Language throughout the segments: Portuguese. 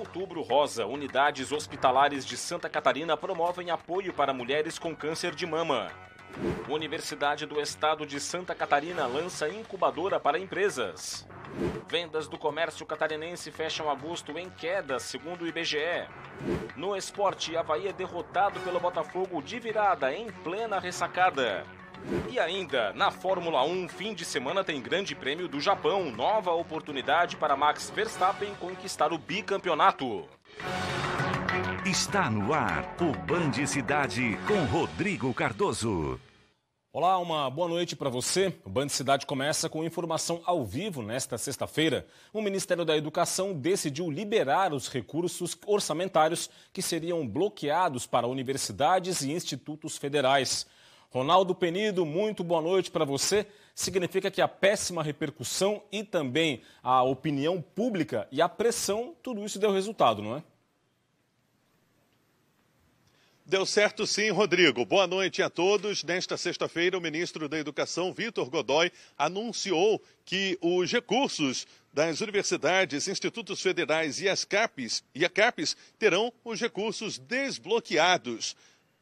Outubro Rosa, unidades hospitalares de Santa Catarina promovem apoio para mulheres com câncer de mama. Universidade do Estado de Santa Catarina lança incubadora para empresas. Vendas do comércio catarinense fecham agosto em queda, segundo o IBGE. No esporte, Havaí é derrotado pelo Botafogo de virada em plena ressacada. E ainda, na Fórmula 1, fim de semana tem Grande Prêmio do Japão, nova oportunidade para Max Verstappen conquistar o bicampeonato. Está no ar o Band Cidade com Rodrigo Cardoso. Olá, uma boa noite para você. O Band Cidade começa com informação ao vivo nesta sexta-feira. O Ministério da Educação decidiu liberar os recursos orçamentários que seriam bloqueados para universidades e institutos federais. Ronaldo Penido, muito boa noite para você. Significa que a péssima repercussão e também a opinião pública e a pressão, tudo isso deu resultado, não é? Deu certo sim, Rodrigo. Boa noite a todos. Nesta sexta-feira, o ministro da Educação, Vitor Godoy, anunciou que os recursos das universidades, institutos federais e as CAPES, e a CAPES terão os recursos desbloqueados.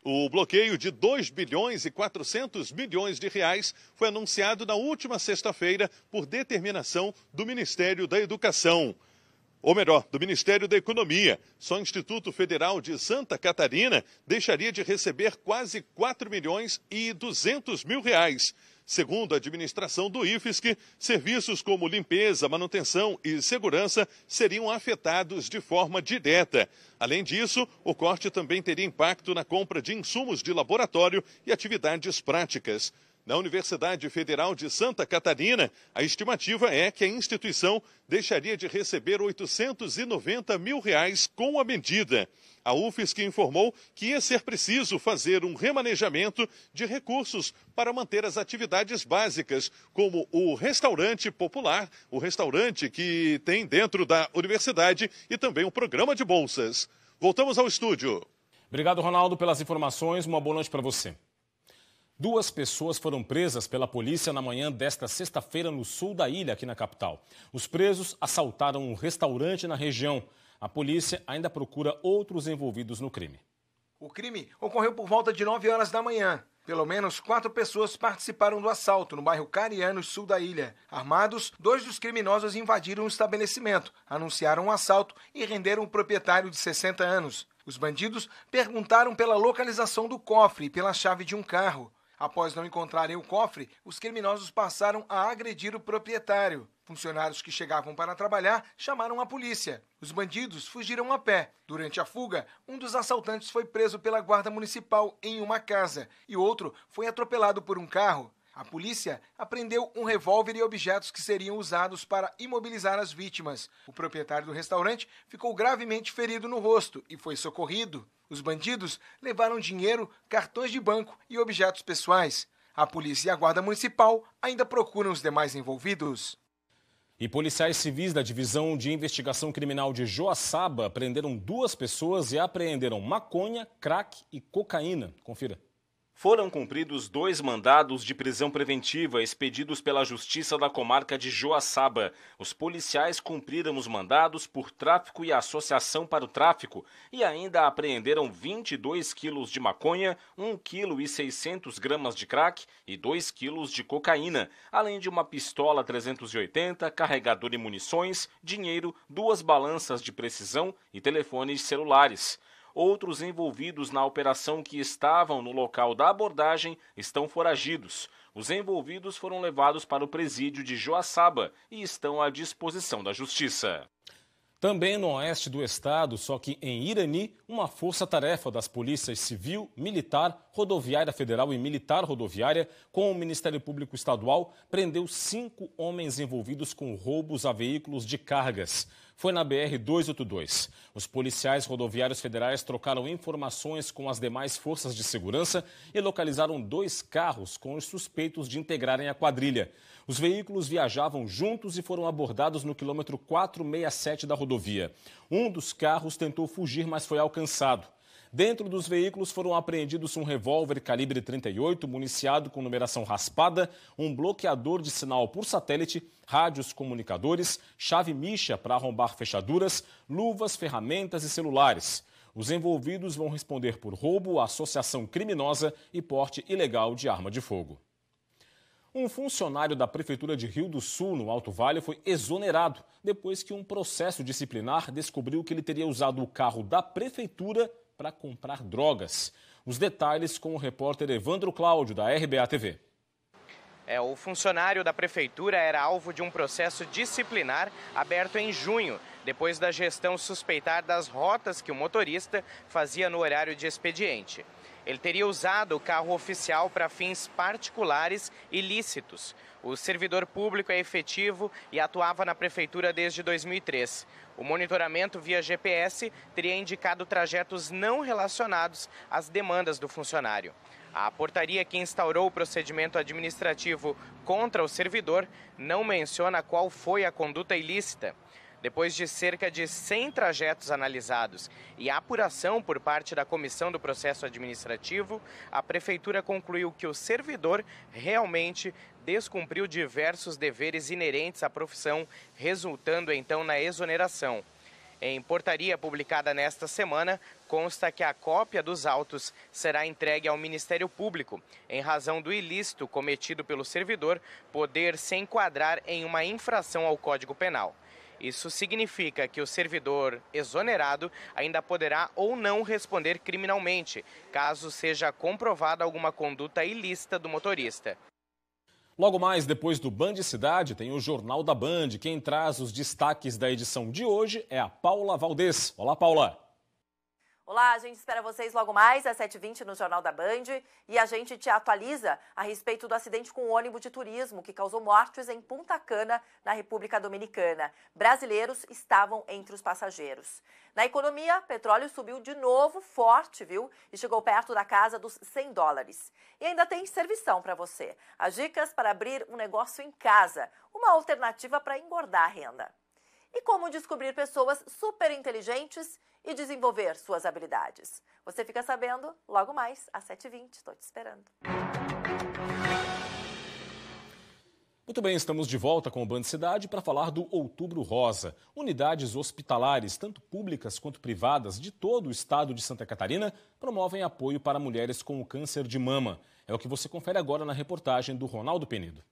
O bloqueio de 2 bilhões e 400 milhões de reais foi anunciado na última sexta-feira por determinação do Ministério da Educação. Ou melhor, do Ministério da Economia. Só o Instituto Federal de Santa Catarina deixaria de receber quase 4 milhões e 200 mil reais. Segundo a administração do IFSC, serviços como limpeza, manutenção e segurança seriam afetados de forma direta. Além disso, o corte também teria impacto na compra de insumos de laboratório e atividades práticas. Na Universidade Federal de Santa Catarina, a estimativa é que a instituição deixaria de receber 890 mil reais com a medida a UFSC informou que ia ser preciso fazer um remanejamento de recursos para manter as atividades básicas, como o restaurante popular, o restaurante que tem dentro da universidade e também o programa de bolsas. Voltamos ao estúdio. Obrigado, Ronaldo, pelas informações. Uma boa noite para você. Duas pessoas foram presas pela polícia na manhã desta sexta-feira no sul da ilha, aqui na capital. Os presos assaltaram um restaurante na região. A polícia ainda procura outros envolvidos no crime. O crime ocorreu por volta de 9 horas da manhã. Pelo menos quatro pessoas participaram do assalto no bairro Cariano, sul da ilha. Armados, dois dos criminosos invadiram o estabelecimento, anunciaram o assalto e renderam o proprietário de 60 anos. Os bandidos perguntaram pela localização do cofre e pela chave de um carro. Após não encontrarem o cofre, os criminosos passaram a agredir o proprietário. Funcionários que chegavam para trabalhar chamaram a polícia. Os bandidos fugiram a pé. Durante a fuga, um dos assaltantes foi preso pela guarda municipal em uma casa e outro foi atropelado por um carro. A polícia apreendeu um revólver e objetos que seriam usados para imobilizar as vítimas. O proprietário do restaurante ficou gravemente ferido no rosto e foi socorrido. Os bandidos levaram dinheiro, cartões de banco e objetos pessoais. A polícia e a guarda municipal ainda procuram os demais envolvidos. E policiais civis da Divisão de Investigação Criminal de Joaçaba prenderam duas pessoas e apreenderam maconha, crack e cocaína. Confira. Foram cumpridos dois mandados de prisão preventiva expedidos pela Justiça da Comarca de Joaçaba. Os policiais cumpriram os mandados por tráfico e associação para o tráfico e ainda apreenderam 22 quilos de maconha, 1,6 quilo e 600 gramas de crack e 2 quilos de cocaína, além de uma pistola 380, carregador e munições, dinheiro, duas balanças de precisão e telefones celulares outros envolvidos na operação que estavam no local da abordagem estão foragidos. Os envolvidos foram levados para o presídio de Joaçaba e estão à disposição da Justiça. Também no oeste do estado, só que em Irani, uma força-tarefa das polícias civil, militar, rodoviária federal e militar rodoviária, com o Ministério Público Estadual, prendeu cinco homens envolvidos com roubos a veículos de cargas foi na BR-282. Os policiais rodoviários federais trocaram informações com as demais forças de segurança e localizaram dois carros com os suspeitos de integrarem a quadrilha. Os veículos viajavam juntos e foram abordados no quilômetro 467 da rodovia. Um dos carros tentou fugir, mas foi alcançado. Dentro dos veículos foram apreendidos um revólver calibre 38 municiado com numeração raspada, um bloqueador de sinal por satélite, rádios comunicadores, chave micha para arrombar fechaduras, luvas, ferramentas e celulares. Os envolvidos vão responder por roubo, associação criminosa e porte ilegal de arma de fogo. Um funcionário da Prefeitura de Rio do Sul, no Alto Vale, foi exonerado depois que um processo disciplinar descobriu que ele teria usado o carro da Prefeitura para comprar drogas. Os detalhes com o repórter Evandro Cláudio, da RBA TV. É, o funcionário da prefeitura era alvo de um processo disciplinar aberto em junho, depois da gestão suspeitar das rotas que o motorista fazia no horário de expediente. Ele teria usado o carro oficial para fins particulares ilícitos. O servidor público é efetivo e atuava na prefeitura desde 2003. O monitoramento via GPS teria indicado trajetos não relacionados às demandas do funcionário. A portaria que instaurou o procedimento administrativo contra o servidor não menciona qual foi a conduta ilícita. Depois de cerca de 100 trajetos analisados e apuração por parte da Comissão do Processo Administrativo, a Prefeitura concluiu que o servidor realmente descumpriu diversos deveres inerentes à profissão, resultando então na exoneração. Em portaria publicada nesta semana, consta que a cópia dos autos será entregue ao Ministério Público, em razão do ilícito cometido pelo servidor poder se enquadrar em uma infração ao Código Penal. Isso significa que o servidor exonerado ainda poderá ou não responder criminalmente, caso seja comprovada alguma conduta ilícita do motorista. Logo mais depois do Band Cidade, tem o Jornal da Band. Quem traz os destaques da edição de hoje é a Paula Valdez. Olá, Paula. Olá, a gente espera vocês logo mais às 7h20 no Jornal da Band e a gente te atualiza a respeito do acidente com o ônibus de turismo que causou mortes em Punta Cana, na República Dominicana. Brasileiros estavam entre os passageiros. Na economia, petróleo subiu de novo forte, viu? E chegou perto da casa dos 100 dólares. E ainda tem servição para você. As dicas para abrir um negócio em casa, uma alternativa para engordar a renda e como descobrir pessoas super inteligentes e desenvolver suas habilidades. Você fica sabendo logo mais às 7h20. Estou te esperando. Muito bem, estamos de volta com o Band Cidade para falar do Outubro Rosa. Unidades hospitalares, tanto públicas quanto privadas, de todo o estado de Santa Catarina, promovem apoio para mulheres com câncer de mama. É o que você confere agora na reportagem do Ronaldo Penido.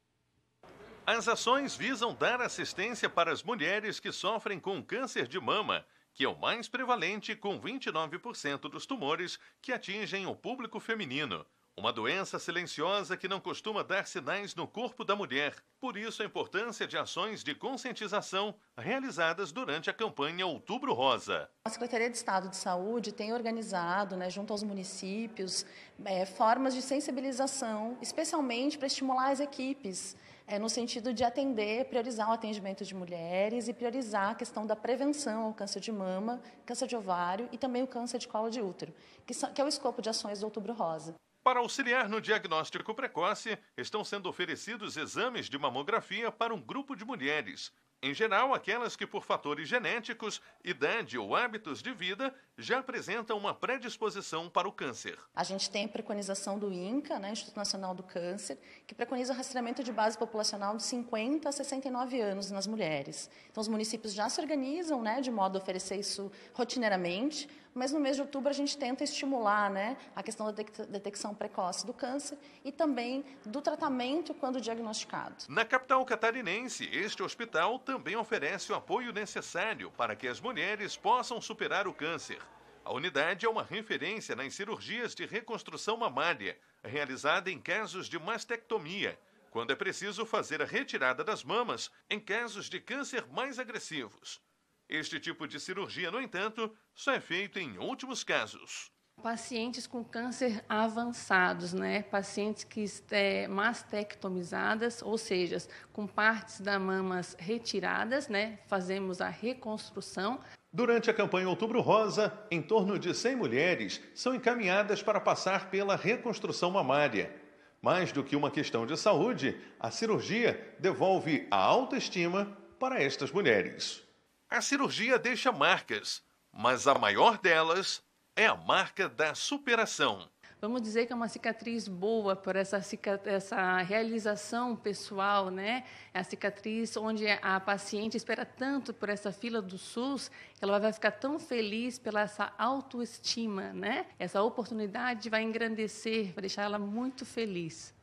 As ações visam dar assistência para as mulheres que sofrem com câncer de mama, que é o mais prevalente, com 29% dos tumores que atingem o público feminino. Uma doença silenciosa que não costuma dar sinais no corpo da mulher. Por isso, a importância de ações de conscientização realizadas durante a campanha Outubro Rosa. A Secretaria de Estado de Saúde tem organizado, né, junto aos municípios, é, formas de sensibilização, especialmente para estimular as equipes é, no sentido de atender, priorizar o atendimento de mulheres e priorizar a questão da prevenção ao câncer de mama, câncer de ovário e também o câncer de colo de útero, que, são, que é o escopo de ações do Outubro Rosa. Para auxiliar no diagnóstico precoce, estão sendo oferecidos exames de mamografia para um grupo de mulheres em geral aquelas que, por fatores genéticos, idade ou hábitos de vida, já apresentam uma predisposição para o câncer. A gente tem a preconização do INCA, né, Instituto Nacional do Câncer, que preconiza o rastreamento de base populacional de 50 a 69 anos nas mulheres. Então, os municípios já se organizam né, de modo a oferecer isso rotineiramente mas no mês de outubro a gente tenta estimular né, a questão da detecção precoce do câncer e também do tratamento quando diagnosticado. Na capital catarinense, este hospital também oferece o apoio necessário para que as mulheres possam superar o câncer. A unidade é uma referência nas cirurgias de reconstrução mamária, realizada em casos de mastectomia, quando é preciso fazer a retirada das mamas em casos de câncer mais agressivos. Este tipo de cirurgia, no entanto, só é feito em últimos casos. Pacientes com câncer avançados, né? Pacientes que é, mastectomizadas, ou seja, com partes da mamas retiradas, né? Fazemos a reconstrução. Durante a campanha Outubro Rosa, em torno de 100 mulheres são encaminhadas para passar pela reconstrução mamária. Mais do que uma questão de saúde, a cirurgia devolve a autoestima para estas mulheres. A cirurgia deixa marcas, mas a maior delas é a marca da superação. Vamos dizer que é uma cicatriz boa por essa, essa realização pessoal, né? É a cicatriz onde a paciente espera tanto por essa fila do SUS, que ela vai ficar tão feliz pela essa autoestima, né? Essa oportunidade vai engrandecer, vai deixar ela muito feliz.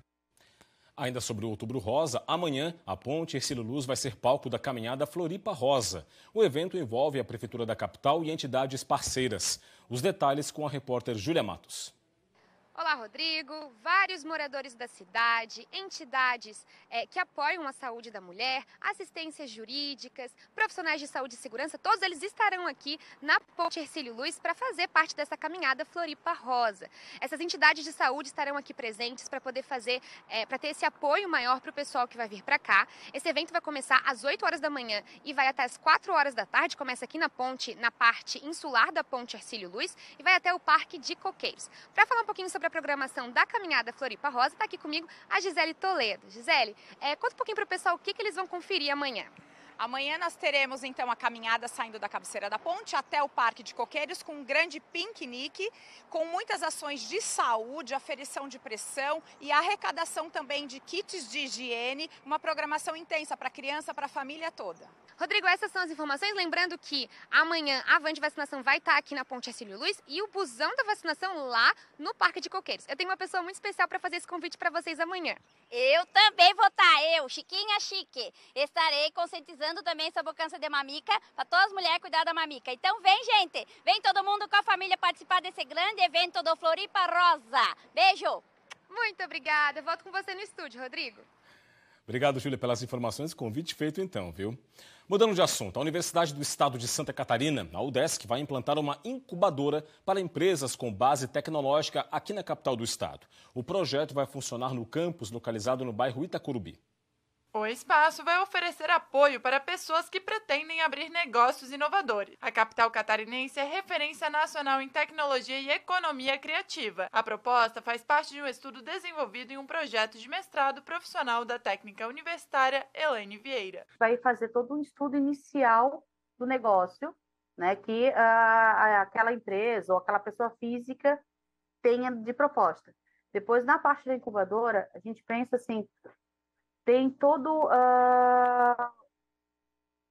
Ainda sobre o Outubro Rosa, amanhã a Ponte Ercílio Luz vai ser palco da caminhada Floripa Rosa. O evento envolve a Prefeitura da Capital e entidades parceiras. Os detalhes com a repórter Júlia Matos. Olá, Rodrigo. Vários moradores da cidade, entidades é, que apoiam a saúde da mulher, assistências jurídicas, profissionais de saúde e segurança, todos eles estarão aqui na Ponte Hercílio Luz para fazer parte dessa caminhada Floripa Rosa. Essas entidades de saúde estarão aqui presentes para poder fazer, é, eh, para ter esse apoio maior para o pessoal que vai vir para cá. Esse evento vai começar às 8 horas da manhã e vai até às 4 horas da tarde. Começa aqui na ponte, na parte insular da Ponte Hercílio Luz e vai até o Parque de Coqueiros. Para falar um pouquinho sobre sobre a programação da Caminhada Floripa Rosa. Está aqui comigo a Gisele Toledo. Gisele, é, conta um pouquinho para o pessoal o que, que eles vão conferir amanhã. Amanhã nós teremos então a caminhada saindo da cabeceira da ponte até o Parque de Coqueiros com um grande piquenique, com muitas ações de saúde, aferição de pressão e arrecadação também de kits de higiene, uma programação intensa para criança, para a família toda. Rodrigo, essas são as informações. Lembrando que amanhã a van de vacinação vai estar tá aqui na Ponte Acílio Luiz e o busão da vacinação lá no Parque de Coqueiros. Eu tenho uma pessoa muito especial para fazer esse convite para vocês amanhã. Eu também vou estar, tá, eu, Chiquinha Chique. Estarei conscientizando realizando também essa bocança de mamica, para todas as mulheres cuidar da mamica. Então vem, gente, vem todo mundo com a família participar desse grande evento do Floripa Rosa. Beijo! Muito obrigada. Volto com você no estúdio, Rodrigo. Obrigado, Júlia, pelas informações. Convite feito então, viu? Mudando de assunto, a Universidade do Estado de Santa Catarina, a UDESC, vai implantar uma incubadora para empresas com base tecnológica aqui na capital do estado. O projeto vai funcionar no campus localizado no bairro Itacurubi. O espaço vai oferecer apoio para pessoas que pretendem abrir negócios inovadores. A capital catarinense é referência nacional em tecnologia e economia criativa. A proposta faz parte de um estudo desenvolvido em um projeto de mestrado profissional da técnica universitária Elaine Vieira. Vai fazer todo um estudo inicial do negócio, né, que aquela empresa ou aquela pessoa física tenha de proposta. Depois, na parte da incubadora, a gente pensa assim: tem todo uh,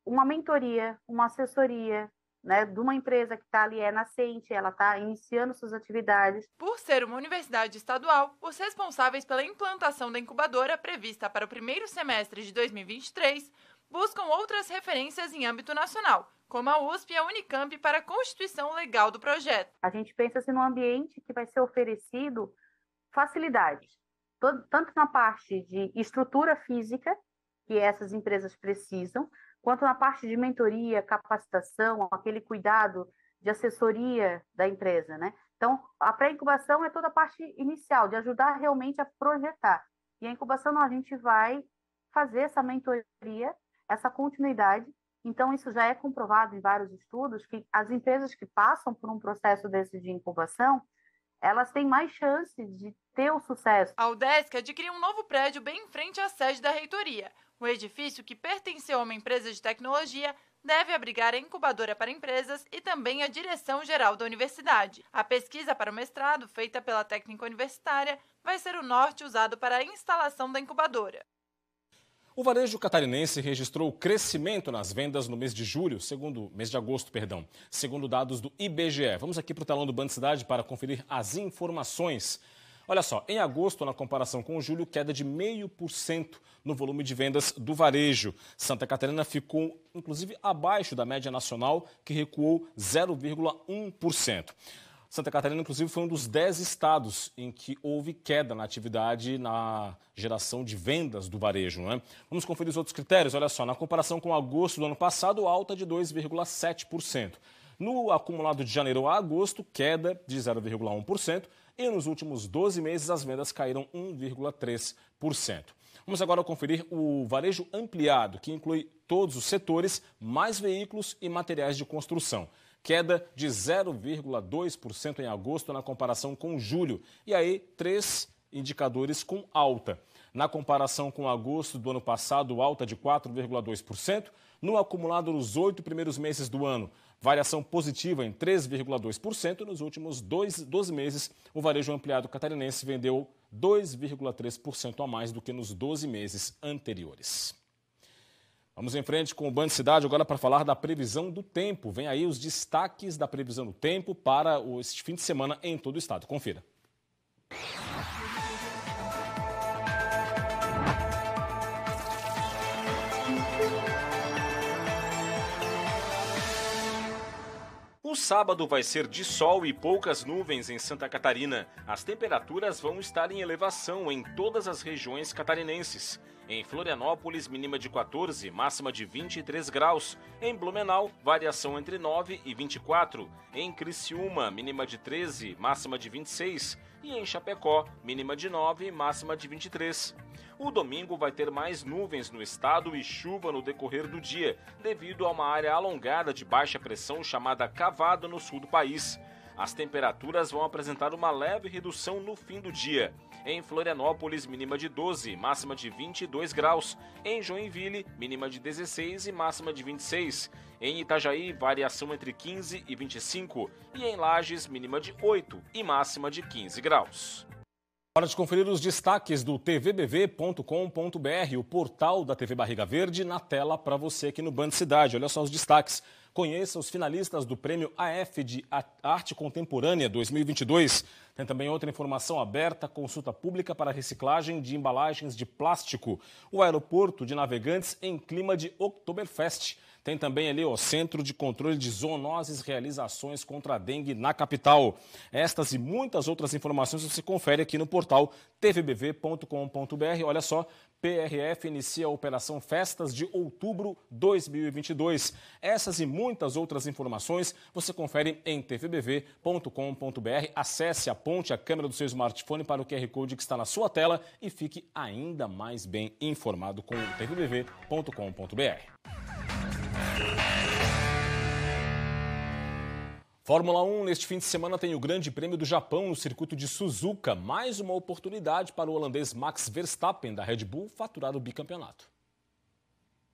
uma mentoria, uma assessoria, né, de uma empresa que está ali, é nascente, ela está iniciando suas atividades. Por ser uma universidade estadual, os responsáveis pela implantação da incubadora prevista para o primeiro semestre de 2023 buscam outras referências em âmbito nacional, como a USP e a Unicamp, para a constituição legal do projeto. A gente pensa assim, no ambiente que vai ser oferecido facilidades tanto na parte de estrutura física, que essas empresas precisam, quanto na parte de mentoria, capacitação, aquele cuidado de assessoria da empresa, né? Então, a pré-incubação é toda a parte inicial, de ajudar realmente a projetar. E a incubação, a gente vai fazer essa mentoria, essa continuidade. Então, isso já é comprovado em vários estudos, que as empresas que passam por um processo desse de incubação, elas têm mais chances de ter o sucesso. A UDESC adquiriu um novo prédio bem em frente à sede da reitoria. O edifício, que pertenceu a uma empresa de tecnologia, deve abrigar a incubadora para empresas e também a direção geral da universidade. A pesquisa para o mestrado, feita pela técnica universitária, vai ser o norte usado para a instalação da incubadora. O varejo catarinense registrou crescimento nas vendas no mês de julho, segundo mês de agosto, perdão, segundo dados do IBGE. Vamos aqui para o telão do Banco Cidade para conferir as informações. Olha só, em agosto, na comparação com julho, queda de 0,5% no volume de vendas do varejo. Santa Catarina ficou, inclusive, abaixo da média nacional, que recuou 0,1%. Santa Catarina, inclusive, foi um dos 10 estados em que houve queda na atividade na geração de vendas do varejo. Né? Vamos conferir os outros critérios. Olha só, na comparação com agosto do ano passado, alta de 2,7%. No acumulado de janeiro a agosto, queda de 0,1%. E nos últimos 12 meses, as vendas caíram 1,3%. Vamos agora conferir o varejo ampliado, que inclui todos os setores, mais veículos e materiais de construção queda de 0,2% em agosto na comparação com julho. E aí, três indicadores com alta. Na comparação com agosto do ano passado, alta de 4,2%. No acumulado nos oito primeiros meses do ano, variação positiva em 3,2%. Nos últimos 12 meses, o varejo ampliado catarinense vendeu 2,3% a mais do que nos 12 meses anteriores. Vamos em frente com o Band Cidade agora para falar da previsão do tempo. Vem aí os destaques da previsão do tempo para este fim de semana em todo o estado. Confira. O sábado vai ser de sol e poucas nuvens em Santa Catarina. As temperaturas vão estar em elevação em todas as regiões catarinenses. Em Florianópolis, mínima de 14, máxima de 23 graus. Em Blumenau, variação entre 9 e 24. Em Criciúma, mínima de 13, máxima de 26. E em Chapecó, mínima de 9, máxima de 23. O domingo vai ter mais nuvens no estado e chuva no decorrer do dia, devido a uma área alongada de baixa pressão chamada cavada no sul do país. As temperaturas vão apresentar uma leve redução no fim do dia. Em Florianópolis, mínima de 12, máxima de 22 graus. Em Joinville, mínima de 16 e máxima de 26. Em Itajaí, variação entre 15 e 25. E em Lages, mínima de 8 e máxima de 15 graus. Hora de conferir os destaques do tvbv.com.br, o portal da TV Barriga Verde, na tela para você aqui no Band Cidade. Olha só os destaques. Conheça os finalistas do Prêmio AF de Arte Contemporânea 2022. Tem também outra informação aberta, consulta pública para reciclagem de embalagens de plástico. O aeroporto de navegantes em clima de Oktoberfest. Tem também ali o Centro de Controle de Zoonoses realizações contra a dengue na capital. Estas e muitas outras informações você confere aqui no portal tvbv.com.br. Olha só, PRF inicia a Operação Festas de outubro 2022. Essas e muitas outras informações você confere em tvbv.com.br. Acesse, aponte a câmera do seu smartphone para o QR Code que está na sua tela e fique ainda mais bem informado com tvbv.com.br. Fórmula 1 neste fim de semana tem o Grande Prêmio do Japão no circuito de Suzuka, mais uma oportunidade para o holandês Max Verstappen da Red Bull faturar o bicampeonato.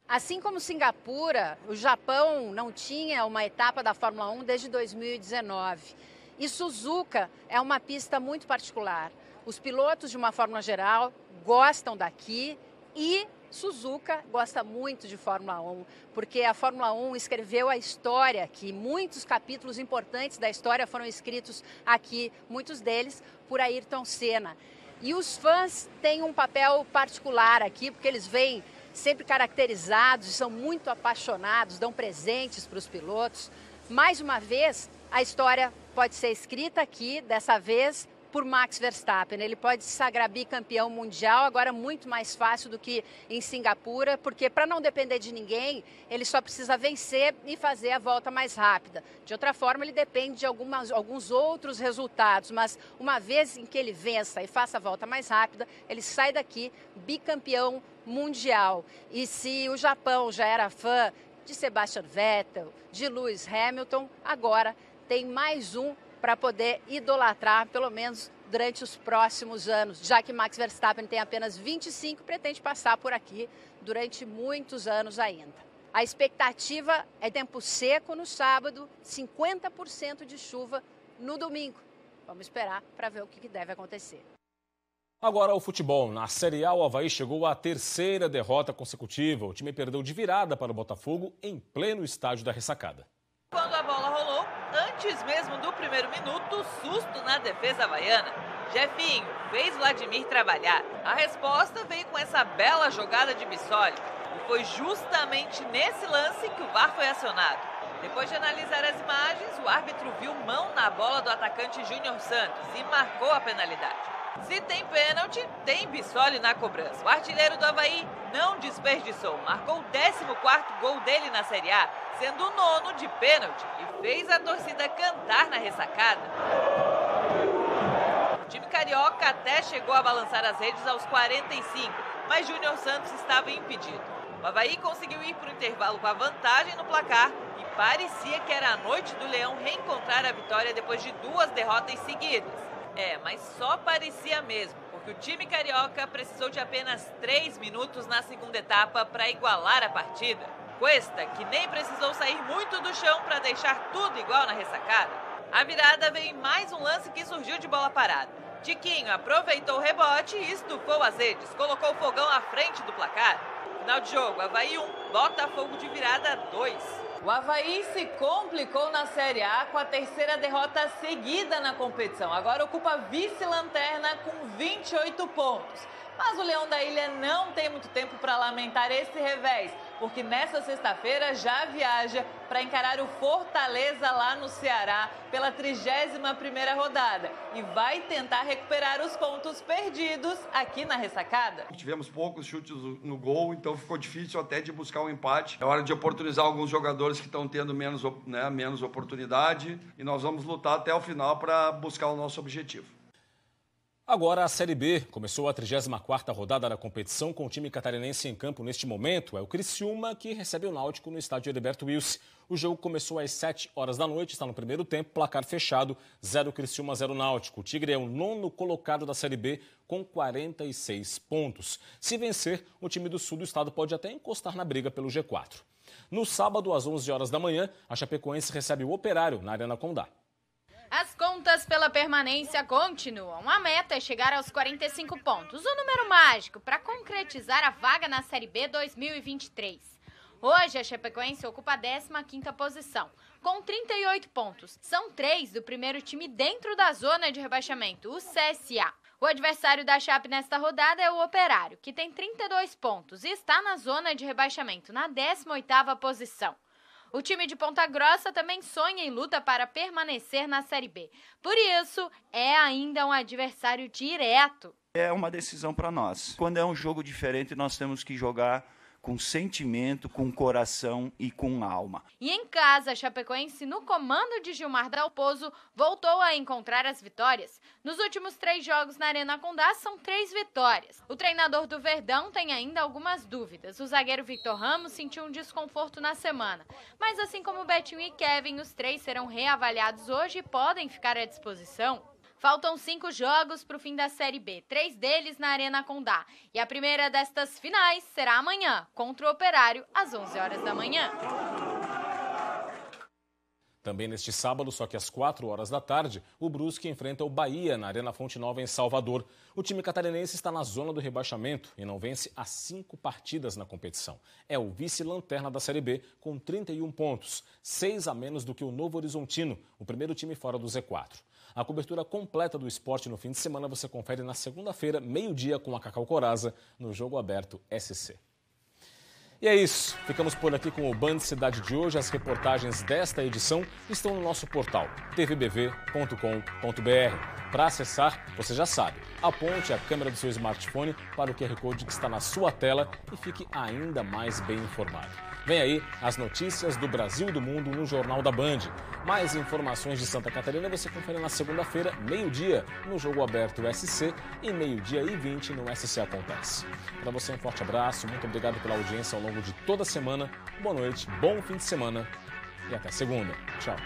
Assim como Singapura, o Japão não tinha uma etapa da Fórmula 1 desde 2019. E Suzuka é uma pista muito particular. Os pilotos, de uma forma geral, gostam daqui e Suzuka gosta muito de Fórmula 1, porque a Fórmula 1 escreveu a história, que muitos capítulos importantes da história foram escritos aqui, muitos deles por Ayrton Senna. E os fãs têm um papel particular aqui, porque eles vêm sempre caracterizados, são muito apaixonados, dão presentes para os pilotos. Mais uma vez, a história pode ser escrita aqui, dessa vez por Max Verstappen. Ele pode se sagrar bicampeão mundial, agora muito mais fácil do que em Singapura, porque para não depender de ninguém, ele só precisa vencer e fazer a volta mais rápida. De outra forma, ele depende de algumas, alguns outros resultados, mas uma vez em que ele vença e faça a volta mais rápida, ele sai daqui bicampeão mundial. E se o Japão já era fã de Sebastian Vettel, de Lewis Hamilton, agora tem mais um para poder idolatrar, pelo menos durante os próximos anos, já que Max Verstappen tem apenas 25 e pretende passar por aqui durante muitos anos ainda. A expectativa é tempo seco no sábado, 50% de chuva no domingo. Vamos esperar para ver o que deve acontecer. Agora o futebol. Na Série A, o Havaí chegou à terceira derrota consecutiva. O time perdeu de virada para o Botafogo em pleno estádio da ressacada. Quando a bola rolou, antes mesmo do primeiro minuto, susto na defesa havaiana. Jefinho fez Vladimir trabalhar. A resposta veio com essa bela jogada de Bissoli. E foi justamente nesse lance que o VAR foi acionado. Depois de analisar as imagens, o árbitro viu mão na bola do atacante Júnior Santos e marcou a penalidade. Se tem pênalti, tem Bissoli na cobrança. O artilheiro do Havaí não desperdiçou. Marcou o 14 gol dele na Série A, sendo o nono de pênalti e fez a torcida cantar na ressacada. O time carioca até chegou a balançar as redes aos 45, mas Júnior Santos estava impedido. O Havaí conseguiu ir para o intervalo com a vantagem no placar e parecia que era a noite do Leão reencontrar a vitória depois de duas derrotas seguidas. É, mas só parecia mesmo, porque o time carioca precisou de apenas 3 minutos na segunda etapa para igualar a partida. Cuesta, que nem precisou sair muito do chão para deixar tudo igual na ressacada, a virada veio em mais um lance que surgiu de bola parada. Tiquinho aproveitou o rebote e estufou as redes, colocou o fogão à frente do placar. Final de jogo, Havaí 1, Botafogo de virada 2. O Havaí se complicou na Série A com a terceira derrota seguida na competição. Agora ocupa vice-lanterna com 28 pontos. Mas o Leão da Ilha não tem muito tempo para lamentar esse revés porque nessa sexta-feira já viaja para encarar o Fortaleza lá no Ceará pela 31ª rodada e vai tentar recuperar os pontos perdidos aqui na ressacada. Tivemos poucos chutes no gol, então ficou difícil até de buscar um empate. É hora de oportunizar alguns jogadores que estão tendo menos, né, menos oportunidade e nós vamos lutar até o final para buscar o nosso objetivo. Agora a Série B. Começou a 34ª rodada da competição com o time catarinense em campo neste momento. É o Criciúma que recebe o Náutico no estádio Heriberto Wills. O jogo começou às 7 horas da noite, está no primeiro tempo, placar fechado, 0 Criciúma, 0 Náutico. O Tigre é o nono colocado da Série B com 46 pontos. Se vencer, o time do sul do estado pode até encostar na briga pelo G4. No sábado, às 11 horas da manhã, a Chapecoense recebe o Operário na Arena Condá. As contas pela permanência continuam. A meta é chegar aos 45 pontos, o número mágico para concretizar a vaga na Série B 2023. Hoje, a Chapecoense ocupa a 15ª posição, com 38 pontos. São três do primeiro time dentro da zona de rebaixamento, o CSA. O adversário da Chape nesta rodada é o Operário, que tem 32 pontos e está na zona de rebaixamento, na 18ª posição. O time de Ponta Grossa também sonha e luta para permanecer na Série B. Por isso, é ainda um adversário direto. É uma decisão para nós. Quando é um jogo diferente, nós temos que jogar com sentimento, com coração e com alma. E em casa, a Chapecoense, no comando de Gilmar Dalpozo, voltou a encontrar as vitórias. Nos últimos três jogos na Arena Condá, são três vitórias. O treinador do Verdão tem ainda algumas dúvidas. O zagueiro Victor Ramos sentiu um desconforto na semana. Mas assim como Betinho e Kevin, os três serão reavaliados hoje e podem ficar à disposição. Faltam cinco jogos para o fim da Série B, três deles na Arena Condá. E a primeira destas finais será amanhã, contra o Operário, às 11 horas da manhã. Também neste sábado, só que às 4 horas da tarde, o Brusque enfrenta o Bahia na Arena Fonte Nova em Salvador. O time catarinense está na zona do rebaixamento e não vence há cinco partidas na competição. É o vice-lanterna da Série B com 31 pontos, seis a menos do que o Novo Horizontino, o primeiro time fora do Z4. A cobertura completa do esporte no fim de semana você confere na segunda-feira, meio-dia, com a Cacau Coraza, no Jogo Aberto SC. E é isso. Ficamos por aqui com o Band Cidade de hoje. As reportagens desta edição estão no nosso portal tvbv.com.br. Para acessar, você já sabe, aponte a câmera do seu smartphone para o QR Code que está na sua tela e fique ainda mais bem informado. Vem aí as notícias do Brasil e do mundo no Jornal da Band. Mais informações de Santa Catarina você confere na segunda-feira, meio-dia, no Jogo Aberto SC e meio-dia e 20 no SC Acontece. Para você, um forte abraço, muito obrigado pela audiência ao longo de toda a semana. Boa noite, bom fim de semana e até segunda. Tchau.